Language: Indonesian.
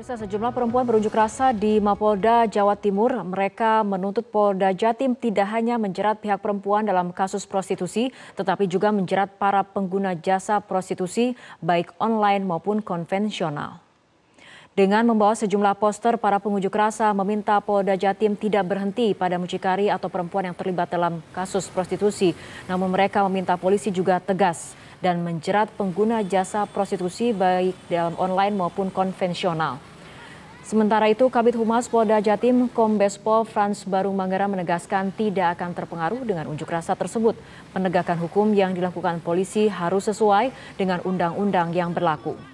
Pemirsa sejumlah perempuan berunjuk rasa di Mapolda, Jawa Timur. Mereka menuntut Polda Jatim tidak hanya menjerat pihak perempuan dalam kasus prostitusi, tetapi juga menjerat para pengguna jasa prostitusi baik online maupun konvensional. Dengan membawa sejumlah poster, para pengunjuk rasa meminta Polda Jatim tidak berhenti pada mucikari atau perempuan yang terlibat dalam kasus prostitusi. Namun mereka meminta polisi juga tegas dan menjerat pengguna jasa prostitusi baik dalam online maupun konvensional. Sementara itu, Kabit Humas Polda Jatim, Kombes Pol Frans Barung Mangera menegaskan tidak akan terpengaruh dengan unjuk rasa tersebut. Penegakan hukum yang dilakukan polisi harus sesuai dengan undang-undang yang berlaku.